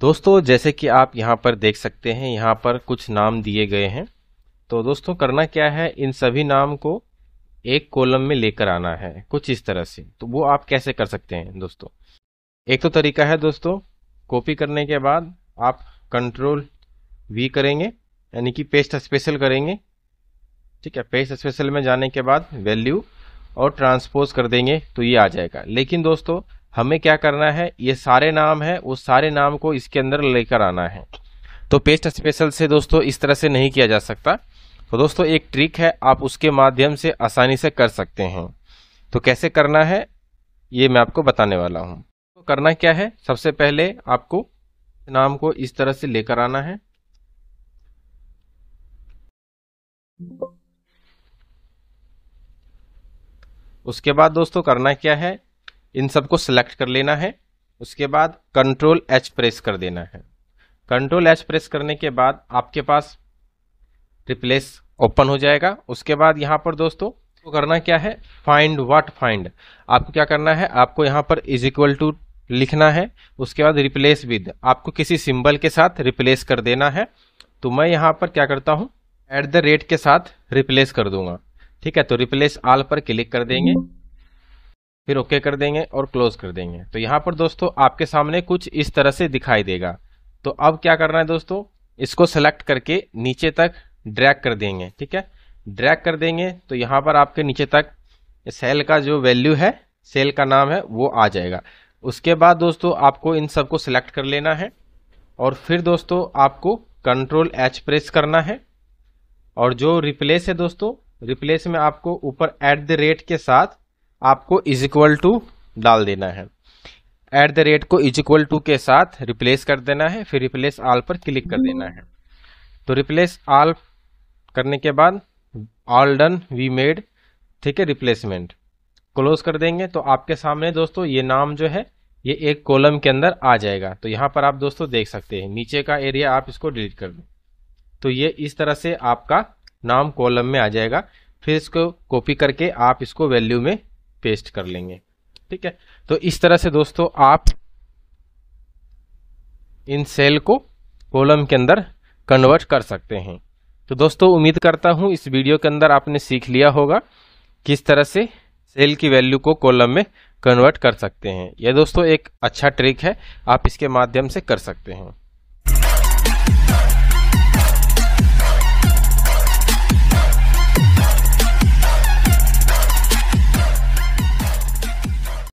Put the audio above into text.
दोस्तों जैसे कि आप यहाँ पर देख सकते हैं यहाँ पर कुछ नाम दिए गए हैं तो दोस्तों करना क्या है इन सभी नाम को एक कॉलम में लेकर आना है कुछ इस तरह से तो वो आप कैसे कर सकते हैं दोस्तों एक तो तरीका है दोस्तों कॉपी करने के बाद आप कंट्रोल वी करेंगे यानी कि पेस्ट स्पेशल करेंगे ठीक है पेस्ट स्पेशल में जाने के बाद वैल्यू और ट्रांसपोज कर देंगे तो ये आ जाएगा लेकिन दोस्तों हमें क्या करना है ये सारे नाम है उस सारे नाम को इसके अंदर लेकर आना है तो पेस्ट स्पेशल से दोस्तों इस तरह से नहीं किया जा सकता तो दोस्तों एक ट्रिक है आप उसके माध्यम से आसानी से कर सकते हैं तो कैसे करना है ये मैं आपको बताने वाला हूँ तो करना क्या है सबसे पहले आपको नाम को इस तरह से लेकर आना है उसके बाद दोस्तों करना क्या है इन सबको सेलेक्ट कर लेना है उसके बाद कंट्रोल एच प्रेस कर देना है कंट्रोल एच प्रेस करने के बाद आपके पास रिप्लेस ओपन हो जाएगा उसके बाद यहाँ पर दोस्तों तो करना क्या है फाइंड व्हाट फाइंड आपको क्या करना है आपको यहाँ पर इज इक्वल टू लिखना है उसके बाद रिप्लेस विद आपको किसी सिंबल के साथ रिप्लेस कर देना है तो मैं यहाँ पर क्या करता हूँ एट द रेट के साथ रिप्लेस कर दूंगा ठीक है तो रिप्लेस आल पर क्लिक कर देंगे फिर ओके कर देंगे और क्लोज कर देंगे तो यहाँ पर दोस्तों आपके सामने कुछ इस तरह से दिखाई देगा तो अब क्या करना है दोस्तों इसको सेलेक्ट करके नीचे तक ड्रैग कर देंगे ठीक है ड्रैग कर देंगे तो यहाँ पर आपके नीचे तक सेल का जो वैल्यू है सेल का नाम है वो आ जाएगा उसके बाद दोस्तों आपको इन सबको सेलेक्ट कर लेना है और फिर दोस्तों आपको कंट्रोल एच प्रेस करना है और जो रिप्लेस है दोस्तों रिप्लेस में आपको ऊपर एट द रेट के साथ आपको इज इक्वल टू डाल देना है एट द रेट को इज इक्वल टू के साथ रिप्लेस कर देना है फिर रिप्लेस आल पर क्लिक कर देना है तो रिप्लेस आल करने के बाद ऑल डन वी मेड ठीक है रिप्लेसमेंट क्लोज कर देंगे तो आपके सामने दोस्तों ये नाम जो है ये एक कॉलम के अंदर आ जाएगा तो यहाँ पर आप दोस्तों देख सकते हैं नीचे का एरिया आप इसको डिलीट कर दें तो ये इस तरह से आपका नाम कॉलम में आ जाएगा फिर इसको कॉपी करके आप इसको वैल्यू में पेस्ट कर लेंगे ठीक है तो इस तरह से दोस्तों आप इन सेल को कॉलम के अंदर कन्वर्ट कर सकते हैं तो दोस्तों उम्मीद करता हूं इस वीडियो के अंदर आपने सीख लिया होगा किस तरह से सेल की वैल्यू को कॉलम में कन्वर्ट कर सकते हैं यह दोस्तों एक अच्छा ट्रिक है आप इसके माध्यम से कर सकते हैं